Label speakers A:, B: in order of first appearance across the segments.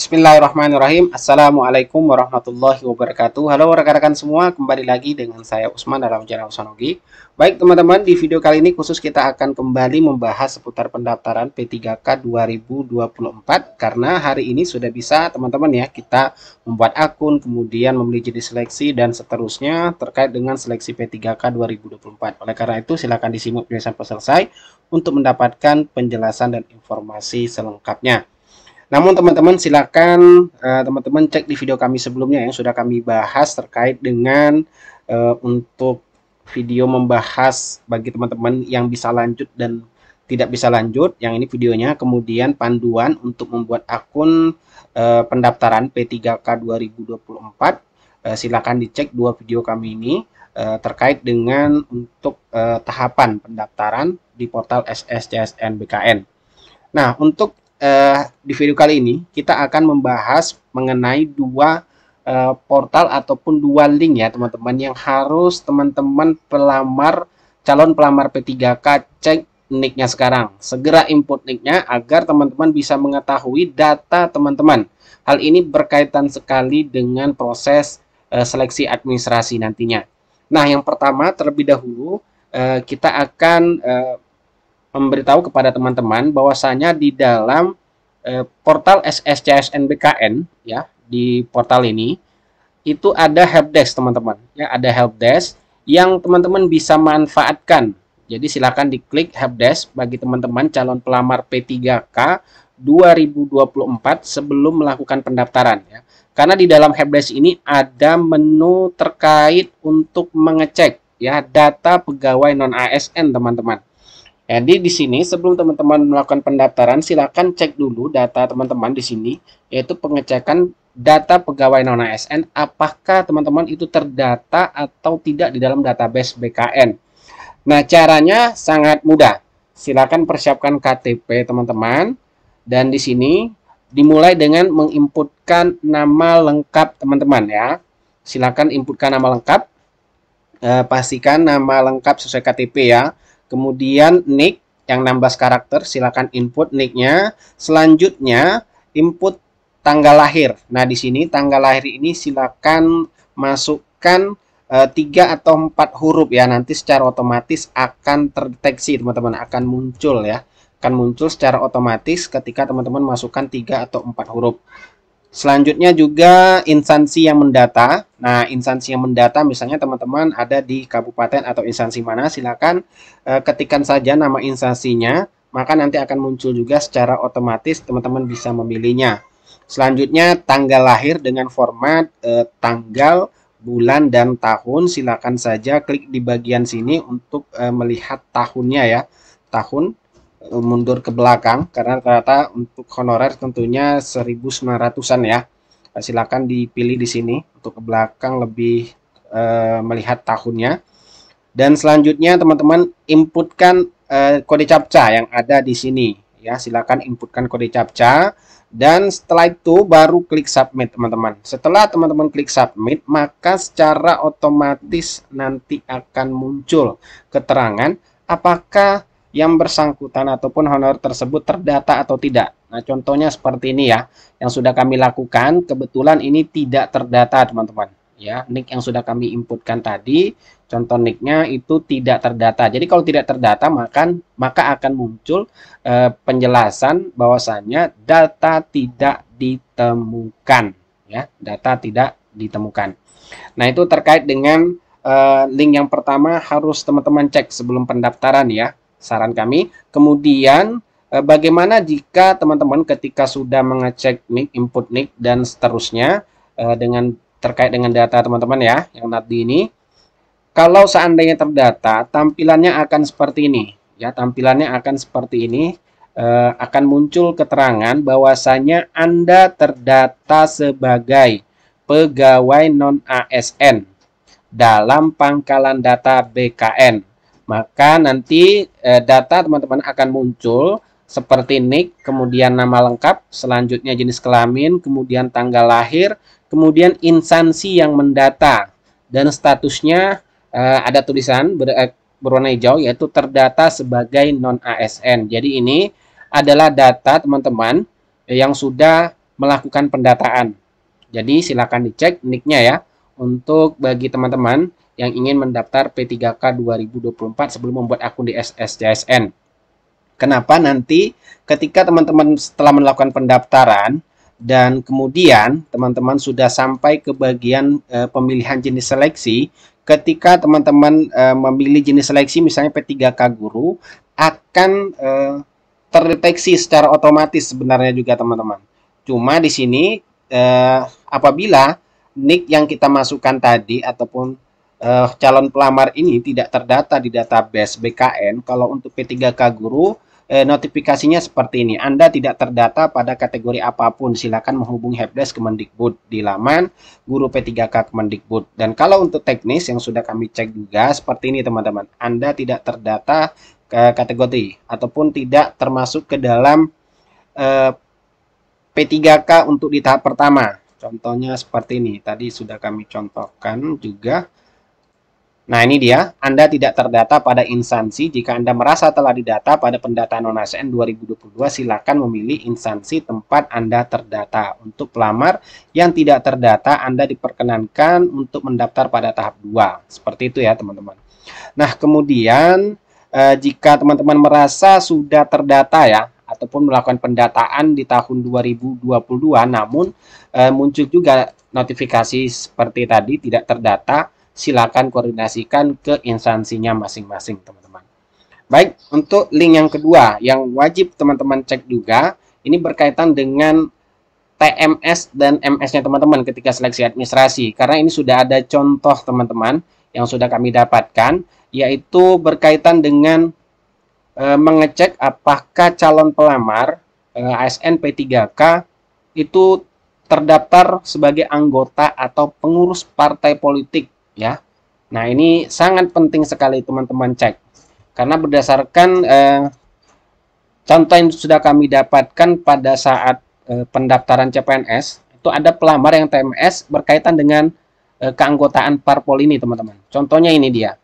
A: Bismillahirrahmanirrahim. Assalamualaikum warahmatullahi wabarakatuh. Halo rekan-rekan semua, kembali lagi dengan saya Usman dalam channel Usanogi. Baik teman-teman, di video kali ini khusus kita akan kembali membahas seputar pendaftaran P3K 2024 karena hari ini sudah bisa teman-teman ya kita membuat akun, kemudian memilih jenis seleksi dan seterusnya terkait dengan seleksi P3K 2024. Oleh karena itu silahkan disimak penjelasan selesai untuk mendapatkan penjelasan dan informasi selengkapnya. Namun teman-teman silakan teman eh, teman-teman cek di video kami sebelumnya yang sudah kami bahas terkait dengan uh, untuk video membahas bagi teman-teman yang bisa lanjut dan tidak bisa lanjut. Yang ini videonya kemudian panduan untuk membuat akun uh, pendaftaran P3K 2024 uh, silakan dicek dua video kami ini uh, terkait dengan untuk uh, tahapan pendaftaran di portal SSCSN BKN. Nah, untuk eh, di video kali ini kita akan membahas mengenai dua eh, portal ataupun dua link ya teman-teman yang harus teman-teman pelamar calon pelamar P3K cek nicknya sekarang. Segera input nicknya agar teman-teman bisa mengetahui data teman-teman. Hal ini berkaitan sekali dengan proses eh, seleksi administrasi nantinya. Nah, yang pertama terlebih dahulu eh, kita akan eh, memberitahu kepada teman-teman bahwasanya di dalam eh, portal SSCSNBKN ya di portal ini itu ada helpdesk teman-teman ya ada helpdesk yang teman-teman bisa manfaatkan jadi silakan diklik helpdesk bagi teman-teman calon pelamar P3K 2024 sebelum melakukan pendaftaran ya karena di dalam helpdesk ini ada menu terkait untuk mengecek ya data pegawai non ASN teman-teman jadi di sini sebelum teman-teman melakukan pendaftaran silakan cek dulu data teman-teman di sini yaitu pengecekan data pegawai non ASN apakah teman-teman itu terdata atau tidak di dalam database BKN. Nah, caranya sangat mudah. Silakan persiapkan KTP teman-teman dan di sini dimulai dengan menginputkan nama lengkap teman-teman ya. Silakan inputkan nama lengkap. Eh, pastikan nama lengkap sesuai KTP ya Kemudian nick yang 16 karakter, silakan input nicknya. Selanjutnya input tanggal lahir. Nah, di sini tanggal lahir ini silakan masukkan eh, tiga atau empat huruf ya nanti secara otomatis akan terdeteksi teman-teman akan muncul ya akan muncul secara otomatis ketika teman-teman masukkan tiga atau empat huruf Selanjutnya juga instansi yang mendata. Nah, instansi yang mendata misalnya teman-teman ada di kabupaten atau instansi mana, silakan eh, ketikan saja nama instansinya, maka nanti akan muncul juga secara otomatis teman-teman bisa memilihnya. Selanjutnya tanggal lahir dengan format eh, tanggal, bulan dan tahun, silakan saja klik di bagian sini untuk eh, melihat tahunnya ya. Tahun Eh, mundur ke belakang karena ternyata untuk honorer tentunya 1900-an ya. Nah, silakan dipilih di sini untuk ke belakang lebih e, melihat tahunnya. Dan selanjutnya teman-teman inputkan e, kode captcha yang ada di sini ya. Silakan inputkan kode captcha dan setelah itu baru klik submit teman-teman. Setelah teman-teman klik submit maka secara otomatis nanti akan muncul keterangan apakah yang bersangkutan ataupun honor tersebut terdata atau tidak. Nah, contohnya seperti ini ya, yang sudah kami lakukan, kebetulan ini tidak terdata, teman-teman. Ya, nick yang sudah kami inputkan tadi, contoh nicknya itu tidak terdata. Jadi kalau tidak terdata, maka maka akan muncul eh, penjelasan bahwasannya data tidak ditemukan. Ya, data tidak ditemukan. Nah, itu terkait dengan eh, link yang pertama harus teman-teman cek sebelum pendaftaran ya saran kami. Kemudian eh, bagaimana jika teman-teman ketika sudah mengecek nick, input nick dan seterusnya eh, dengan terkait dengan data teman-teman ya yang nanti ini kalau seandainya terdata tampilannya akan seperti ini ya tampilannya akan seperti ini e, akan muncul keterangan bahwasanya Anda terdata sebagai pegawai non ASN dalam pangkalan data BKN maka nanti eh, data teman-teman akan muncul seperti nick, kemudian nama lengkap, selanjutnya jenis kelamin, kemudian tanggal lahir, kemudian instansi yang mendata, dan statusnya eh, ada tulisan ber, eh, berwarna hijau yaitu terdata sebagai non-ASN. Jadi ini adalah data teman-teman yang sudah melakukan pendataan. Jadi silakan dicek nicknya ya untuk bagi teman-teman yang ingin mendaftar P3K 2024 sebelum membuat akun di SSJSN. Kenapa nanti ketika teman-teman setelah melakukan pendaftaran dan kemudian teman-teman sudah sampai ke bagian e, pemilihan jenis seleksi, ketika teman-teman e, memilih jenis seleksi misalnya P3K guru akan e, terdeteksi secara otomatis sebenarnya juga teman-teman. Cuma di sini e, apabila nick yang kita masukkan tadi ataupun uh, calon pelamar ini tidak terdata di database BKN, kalau untuk P3K guru eh, notifikasinya seperti ini. Anda tidak terdata pada kategori apapun. Silakan menghubungi helpdesk Kemendikbud di laman guru P3K Kemendikbud. Dan kalau untuk teknis yang sudah kami cek juga seperti ini teman-teman. Anda tidak terdata ke kategori ataupun tidak termasuk ke dalam eh, P3K untuk di tahap pertama. Contohnya seperti ini. Tadi sudah kami contohkan juga Nah ini dia, Anda tidak terdata pada instansi. Jika Anda merasa telah didata pada pendataan non-ASN 2022, silakan memilih instansi tempat Anda terdata. Untuk pelamar yang tidak terdata, Anda diperkenankan untuk mendaftar pada tahap 2. Seperti itu ya teman-teman. Nah kemudian, eh, jika teman-teman merasa sudah terdata ya, ataupun melakukan pendataan di tahun 2022 namun eh, muncul juga notifikasi seperti tadi tidak terdata silakan koordinasikan ke instansinya masing-masing teman-teman. Baik, untuk link yang kedua yang wajib teman-teman cek juga, ini berkaitan dengan TMS dan MS-nya teman-teman ketika seleksi administrasi. Karena ini sudah ada contoh teman-teman yang sudah kami dapatkan, yaitu berkaitan dengan e, mengecek apakah calon pelamar e, ASN P3K itu terdaftar sebagai anggota atau pengurus partai politik ya. Nah, ini sangat penting sekali teman-teman cek. Karena berdasarkan eh, contoh yang sudah kami dapatkan pada saat eh, pendaftaran CPNS, itu ada pelamar yang TMS berkaitan dengan eh, keanggotaan parpol ini, teman-teman. Contohnya ini dia.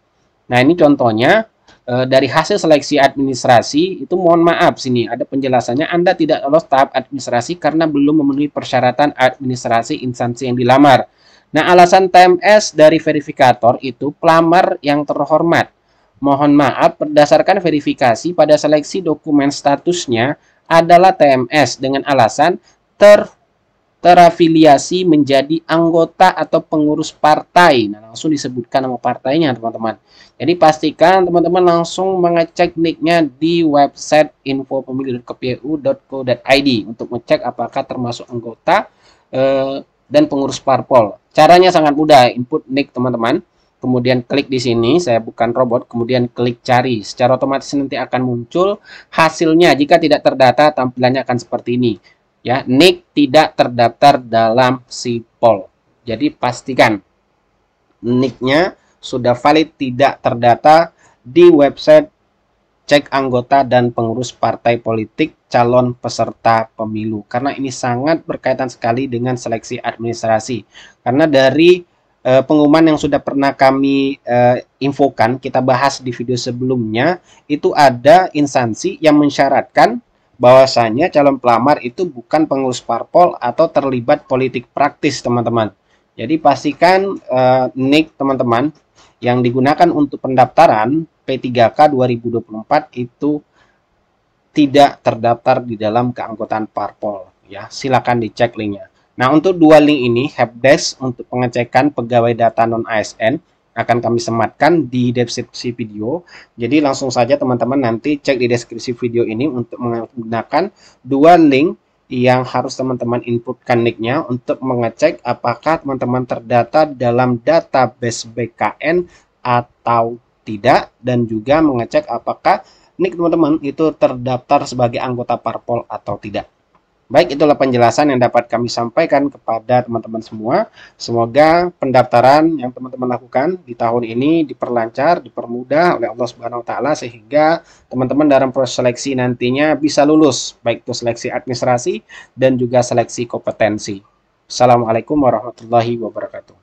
A: Nah, ini contohnya Eh, dari hasil seleksi administrasi itu mohon maaf sini ada penjelasannya Anda tidak lolos tahap administrasi karena belum memenuhi persyaratan administrasi instansi yang dilamar. Nah, alasan TMS dari verifikator itu pelamar yang terhormat. Mohon maaf, berdasarkan verifikasi pada seleksi dokumen statusnya adalah TMS dengan alasan ter terafiliasi menjadi anggota atau pengurus partai. Nah, langsung disebutkan nama partainya, teman-teman. Jadi pastikan teman-teman langsung mengecek nicknya di website info info.pemilu.kpu.co.id untuk mengecek apakah termasuk anggota eh, dan pengurus parpol. Caranya sangat mudah, input nick teman-teman. Kemudian klik di sini, saya bukan robot, kemudian klik cari. Secara otomatis nanti akan muncul hasilnya. Jika tidak terdata, tampilannya akan seperti ini ya nick tidak terdaftar dalam sipol jadi pastikan nicknya sudah valid tidak terdata di website cek anggota dan pengurus partai politik calon peserta pemilu karena ini sangat berkaitan sekali dengan seleksi administrasi karena dari eh, pengumuman yang sudah pernah kami eh, infokan kita bahas di video sebelumnya itu ada instansi yang mensyaratkan bahwasannya calon pelamar itu bukan pengurus parpol atau terlibat politik praktis teman-teman. Jadi pastikan uh, nick teman-teman yang digunakan untuk pendaftaran P3K 2024 itu tidak terdaftar di dalam keanggotaan parpol ya. Silakan dicek linknya. Nah, untuk dua link ini, helpdesk untuk pengecekan pegawai data non ASN akan kami sematkan di deskripsi video. Jadi langsung saja teman-teman nanti cek di deskripsi video ini untuk menggunakan dua link yang harus teman-teman inputkan nicknya untuk mengecek apakah teman-teman terdata dalam database BKN atau tidak dan juga mengecek apakah nick teman-teman itu terdaftar sebagai anggota parpol atau tidak. Baik, itulah penjelasan yang dapat kami sampaikan kepada teman-teman semua. Semoga pendaftaran yang teman-teman lakukan di tahun ini diperlancar, dipermudah oleh Allah Subhanahu wa taala sehingga teman-teman dalam proses seleksi nantinya bisa lulus, baik itu seleksi administrasi dan juga seleksi kompetensi. Assalamualaikum warahmatullahi wabarakatuh.